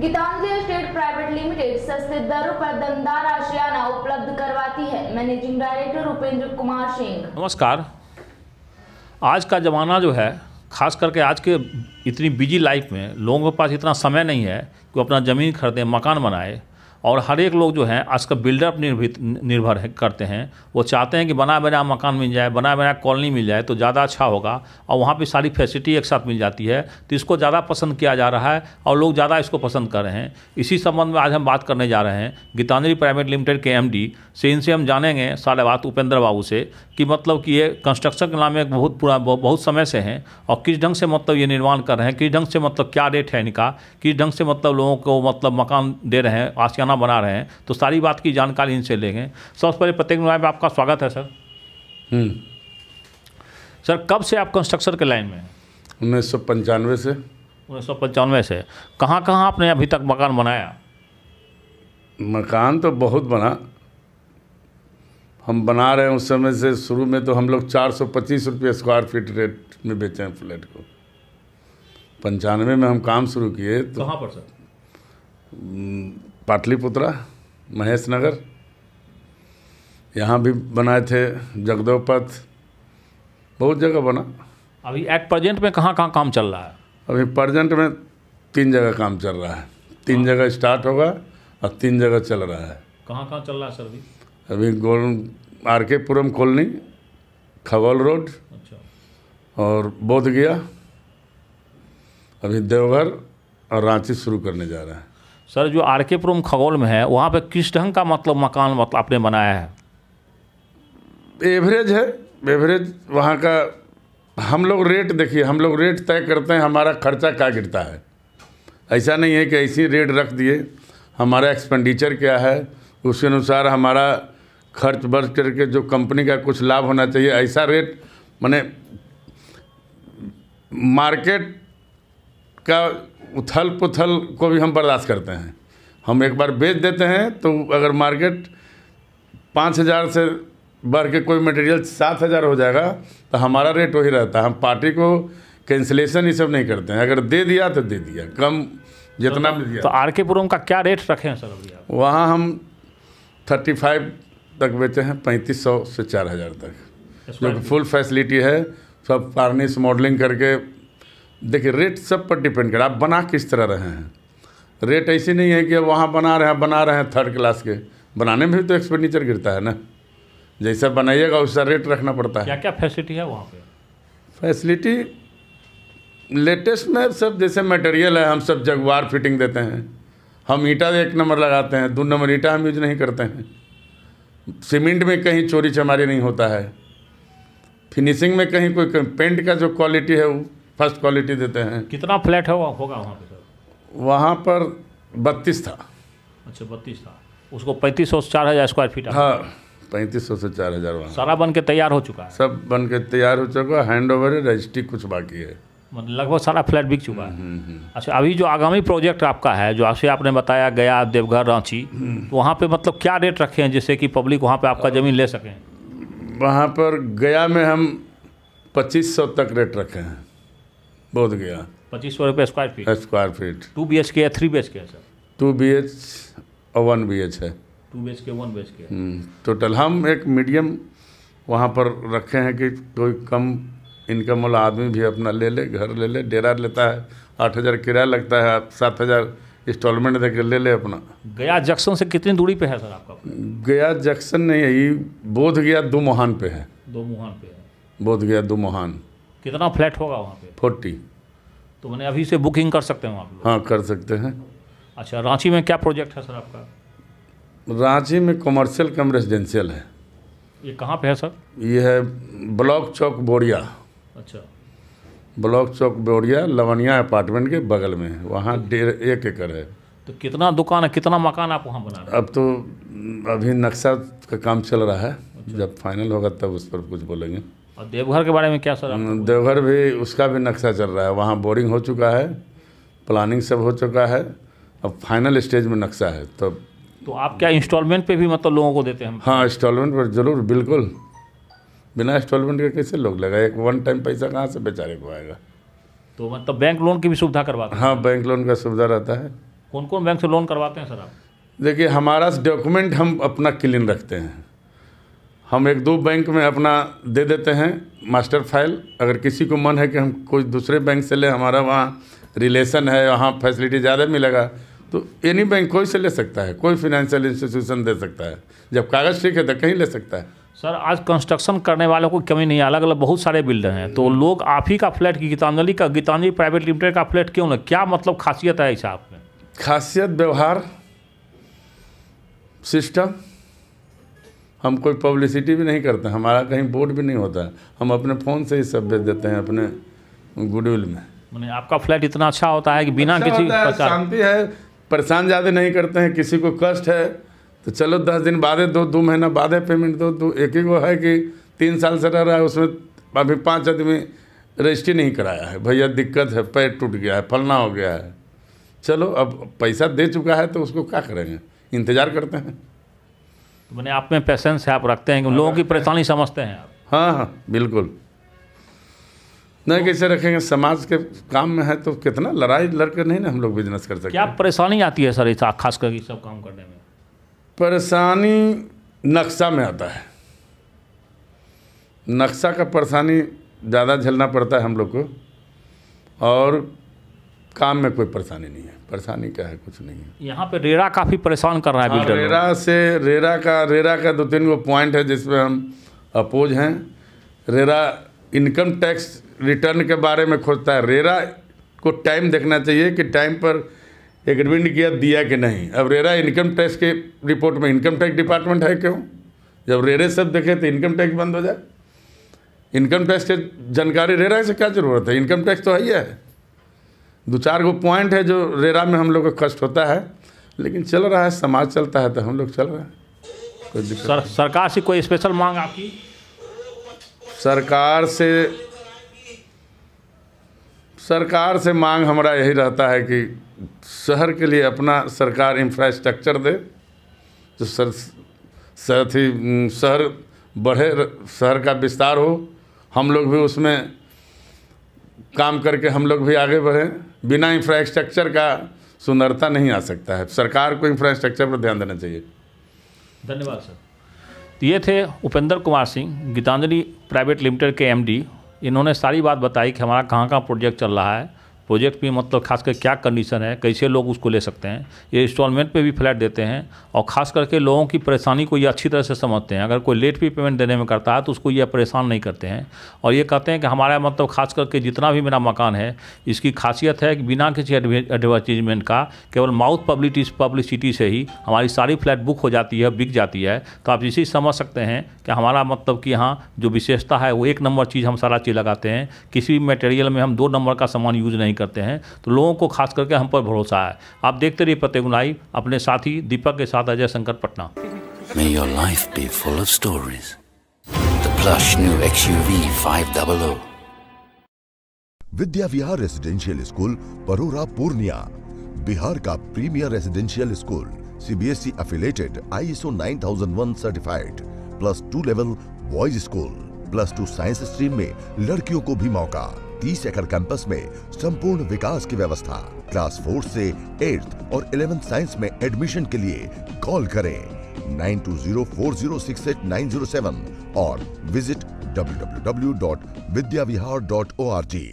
Geetanjali state private limited सस्ते दरों पर दमदार આशियाना उपलब्ध करवाती है मैनेजिंग डायरेक्टर उपेंद्र कुमार सिंह नमस्कार आज का ज़माना जो है खास करके आज के इतनी बिजी लाइफ में लोगों के पास इतना समय नहीं है कि अपना ज़मीन खरीदें मकान बनाए और हर एक लोग जो है आजकल बिल्डर पर निर्भित निर्भर है करते हैं वो चाहते हैं कि बना बना मकान मिल जाए बना बना कॉलोनी मिल जाए तो ज़्यादा अच्छा होगा और वहाँ पे सारी फैसिलिटी एक साथ मिल जाती है तो इसको ज़्यादा पसंद किया जा रहा है और लोग ज़्यादा इसको पसंद कर रहे हैं इसी संबंध में आज हम बात करने जा रहे हैं गीतांजलि प्राइवेट लिमिटेड के एम से इनसे हम जानेंगे सारे बात उपेंद्र बाबू से कि मतलब कि ये कंस्ट्रक्शन के नाम एक बहुत पूरा बहुत समय से हैं और किस ढंग से मतलब ये निर्माण कर रहे हैं किस ढंग से मतलब क्या रेट है इनका किस ढंग से मतलब लोगों को मतलब मकान दे रहे हैं आसियाना खाना बना रहे हैं तो सारी बात की जानकारी इनसे लेंगे सबसे पहले प्रत्येक नुराय में आपका स्वागत है सर हम्म। सर कब से आप कंस्ट्रक्शन के लाइन में उन्नीस सौ पंचानवे से उन्नीस सौ पंचानवे से कहाँ कहाँ आपने अभी तक मकान बनाया मकान तो बहुत बना हम बना रहे हैं उस समय से शुरू में तो हम लोग चार सौ पच्चीस रुपये स्क्वायर फीट रेट में बेचे हैं फ्लैट को पंचानवे में हम काम शुरू किए तो कहाँ पर सर पाटलिपुत्रा महेश नगर यहाँ भी बनाए थे जगदेव पथ बहुत जगह बना अभी एट प्रजेंट में कहाँ कहाँ काम चल रहा है अभी प्रजेंट में तीन जगह काम चल रहा है तीन हाँ। जगह स्टार्ट होगा और तीन जगह चल रहा है कहाँ कहाँ चल रहा है सर अभी अभी गोल आर के पुरम कॉलोनी खवल रोड अच्छा और बोध गया अभी देवघर और रांची शुरू करने जा रहा है सर जो आर के पुरम खगोल में है वहाँ पे किस ढंग का मतलब मकान मतलब आपने बनाया है एवरेज है एवरेज वहाँ का हम लोग रेट देखिए हम लोग रेट तय करते हैं हमारा खर्चा क्या गिरता है ऐसा नहीं है कि ऐसी रेट रख दिए हमारा एक्सपेंडिचर क्या है उसके अनुसार हमारा खर्च बर्च करके जो कंपनी का कुछ लाभ होना चाहिए ऐसा रेट मैंने मार्केट का उथल पुथल को भी हम बर्दाश्त करते हैं हम एक बार बेच देते हैं तो अगर मार्केट पाँच हज़ार से बढ़ के कोई मटेरियल सात हज़ार हो जाएगा तो हमारा रेट वही रहता है हम पार्टी को कैंसिलेशन ये सब नहीं करते हैं अगर दे दिया तो दे दिया कम जितना भी दिया तो आर के पुरम का क्या रेट रखे हैं सर वहाँ हम थर्टी फाइव तक बेचे हैं पैंतीस सौ से चार हज़ार तक जो फुल फैसिलिटी है सब फार्निस मॉडलिंग करके देखिए रेट सब पर डिपेंड करें आप बना किस तरह रहे हैं रेट ऐसे नहीं है कि वहाँ बना रहे हैं बना रहे हैं थर्ड क्लास के बनाने में भी तो एक्सपेंडिचर गिरता है ना जैसा बनाइएगा वैसा रेट रखना पड़ता है क्या क्या फैसिलिटी है वहाँ पे फैसिलिटी लेटेस्ट में सब जैसे मटेरियल है हम सब जगवार फिटिंग देते हैं हम ईटा एक नंबर लगाते हैं दो नंबर ईटा हम यूज नहीं करते हैं सीमेंट में कहीं चोरी चमारी नहीं होता है फिनिशिंग में कहीं कोई पेंट का जो क्वालिटी है वो फर्स्ट क्वालिटी देते हैं कितना फ्लैट है होगा वहाँ पे सर वहाँ पर बत्तीस था अच्छा बत्तीस था उसको पैंतीस सौ से चार हज़ार स्क्वायर फीट हाँ पैंतीस सौ से चार हज़ार वहाँ सारा बन के तैयार हो चुका है सब बन के तैयार हो चुका है हैंड ओवर है रजिस्ट्री कुछ बाकी है मतलब लगभग सारा फ्लैट बिक चुका है हम्म, हम्म, हम्म। अच्छा अभी जो आगामी प्रोजेक्ट आपका है जो आपसे आपने बताया गया देवघर रांची तो वहाँ पे मतलब क्या रेट रखे हैं जिससे कि पब्लिक वहाँ पे आपका ज़मीन ले सकें वहाँ पर गया में हम सौ तक रेट रखे हैं बोध गया पच्चीस सौ रुपये square feet square feet two B H K या थ्री बी एच के है सर टू बी एच और वन बी एच है two B H K one B H K total हम एक मीडियम वहाँ पर रखे हैं कि कोई कम इनकम वाला आदमी भी अपना ले ले घर ले ले डेरा लेता है आठ हज़ार किराया लगता है सात हज़ार इंस्टॉलमेंट देकर ले ले अपना गया जंक्शन से कितनी दूरी पे है सर आपका गया जंक्शन नहीं है ये बोध गया दो मोहान पे है दो मोहान पे है बोध गया दो मोहान कितना फ्लैट होगा वहाँ पे फोर्टी तो मैंने अभी से बुकिंग कर सकते हैं पर हाँ कर सकते हैं अच्छा रांची में क्या प्रोजेक्ट है सर आपका रांची में कमर्शियल कम रेजिडेंशियल है ये कहाँ पे है सर ये है ब्लॉक चौक बोरिया अच्छा ब्लॉक चौक बोरिया लवनिया अपार्टमेंट के बगल में है वहाँ तो डेढ़ एक एकड़ है तो कितना दुकान है कितना मकान आप वहाँ बना रहे अब तो अभी नक्शा का काम चल रहा है अच्छा। जब फाइनल होगा तब उस पर कुछ बोलेंगे और देवघर के बारे में क्या सर देवघर भी उसका भी नक्शा चल रहा है वहाँ बोरिंग हो चुका है प्लानिंग सब हो चुका है अब फाइनल स्टेज में नक्शा है तो तो आप क्या इंस्टॉलमेंट पे भी मतलब लोगों को देते हैं हाँ इंस्टॉलमेंट पर ज़रूर बिल्कुल बिना इंस्टॉलमेंट के कैसे लोग लगा एक वन टाइम पैसा कहाँ से बेचारे को आएगा तो मतलब बैंक लोन की भी सुविधा करवाते हैं हाँ बैंक लोन का सुविधा रहता है कौन कौन बैंक से लोन करवाते हैं सर आप देखिए हमारा डॉक्यूमेंट हम अपना क्लीन रखते हैं हम एक दो बैंक में अपना दे देते हैं मास्टर फाइल अगर किसी को मन है कि हम कोई दूसरे बैंक से ले हमारा वहाँ रिलेशन है वहाँ फैसिलिटी ज़्यादा मिलेगा तो एनी बैंक कोई से ले सकता है कोई फिनेंशियल इंस्टीट्यूशन दे सकता है जब कागज़ ठीक है तो कहीं ले सकता है सर आज कंस्ट्रक्शन करने वालों को कमी नहीं अलग अलग बहुत सारे बिल्डर हैं तो लोग आप ही का फ्लैट की गीतांजलि का गीतांजलि प्राइवेट लिमिटेड का फ्लैट क्यों ना क्या मतलब खासियत है इस आपने खासियत व्यवहार सिस्टम हम कोई पब्लिसिटी भी नहीं करते हमारा कहीं बोर्ड भी नहीं होता हम अपने फ़ोन से ही सब भेज देते हैं अपने गुडविल में मैंने आपका फ्लैट इतना अच्छा होता है कि बिना अच्छा किसी शांति है परेशान ज़्यादा नहीं करते हैं किसी को कष्ट है तो चलो दस दिन बाद दो दो महीना बाद पेमेंट दो तो एक ही वो है कि तीन साल से रह रहा है उसमें अभी पाँच आदमी रजिस्ट्री नहीं कराया है भैया दिक्कत है पैर टूट गया है फलना हो गया है चलो अब पैसा दे चुका है तो उसको क्या करेंगे इंतज़ार करते हैं मैंने आप में पैसेंस है आप रखते हैं कि लोगों की परेशानी समझते हैं आप हाँ हाँ बिल्कुल नहीं तो, कैसे रखेंगे समाज के काम में है तो कितना लड़ाई लड़के नहीं ना हम लोग बिजनेस कर सकते क्या परेशानी आती है सर इस खास करके सब काम करने में परेशानी नक्शा में आता है नक्शा का परेशानी ज़्यादा झेलना पड़ता है हम लोग को और काम में कोई परेशानी नहीं है परेशानी क्या है कुछ नहीं है यहाँ पे रेरा काफ़ी परेशान कर रहा है हाँ, बिल्डर रेरा से रेरा का रेरा का दो तीन गो पॉइंट है जिसमें हम अपोज हैं रेरा इनकम टैक्स रिटर्न के बारे में खोजता है रेरा को टाइम देखना चाहिए कि टाइम पर एग्रीमेंट किया दिया कि नहीं अब रेरा इनकम टैक्स के रिपोर्ट में इनकम टैक्स डिपार्टमेंट है क्यों जब रेरे सब देखे तो इनकम टैक्स बंद हो जाए इनकम टैक्स के जानकारी रेरा से क्या जरूरत है इनकम टैक्स तो है ही है दो चार गो पॉइंट है जो रेरा में हम लोग को कष्ट होता है लेकिन चल रहा है समाज चलता है तो हम लोग चल रहे हैं कोई सर, सरकार से कोई स्पेशल मांग आपकी सरकार से सरकार से मांग हमारा यही रहता है कि शहर के लिए अपना सरकार इंफ्रास्ट्रक्चर दे तो सर साथ ही शहर बढ़े शहर का विस्तार हो हम लोग भी उसमें काम करके हम लोग भी आगे बढ़ें बिना इंफ्रास्ट्रक्चर का सुंदरता नहीं आ सकता है सरकार को इंफ्रास्ट्रक्चर पर ध्यान देना चाहिए धन्यवाद सर तो ये थे उपेंद्र कुमार सिंह गीतांजलि प्राइवेट लिमिटेड के एमडी इन्होंने सारी बात बताई कि हमारा कहाँ कहाँ प्रोजेक्ट चल रहा है प्रोजेक्ट में मतलब खासकर क्या कंडीशन है कैसे लोग उसको ले सकते हैं ये इंस्टॉलमेंट पे भी फ्लैट देते हैं और ख़ास करके लोगों की परेशानी को ये अच्छी तरह से समझते हैं अगर कोई लेट भी पेमेंट देने में करता है तो उसको ये परेशान नहीं करते हैं और ये कहते हैं कि हमारा मतलब खास करके जितना भी मेरा मकान है इसकी खासियत है कि बिना किसी एडवर्टीजमेंट का केवल माउथ पब्लिटी पब्लिसिटी से ही हमारी सारी फ्लैट बुक हो जाती है बिक जाती है तो आप इसी समझ सकते हैं कि हमारा मतलब कि यहाँ जो विशेषता है वो एक नंबर चीज़ हम सारा चीज़ लगाते हैं किसी भी मटेरियल में हम दो नंबर का सामान यूज़ नहीं नहीं करते हैं तो लोगों को खास करके हम पर भरोसा है आप देखते रहिए प्रत्येक लाइव अपने साथी दीपक के साथ Ajay Shankar Patna May your life be full of stories. The plush new XUV 500. Vidya Vihar residential school Parora Purnia Bihar का premier residential school CBSE affiliated ISO 9001 certified plus two level boys school plus two science stream में लड़कियों को भी मौका 30 एकड़ कैंपस में संपूर्ण विकास की व्यवस्था क्लास फोर्थ से एट्थ और इलेवेंथ साइंस में एडमिशन के लिए कॉल करें nine two zero four zero six eight nine zero seven और visit W W W dot Vidya Vihar dot O R जी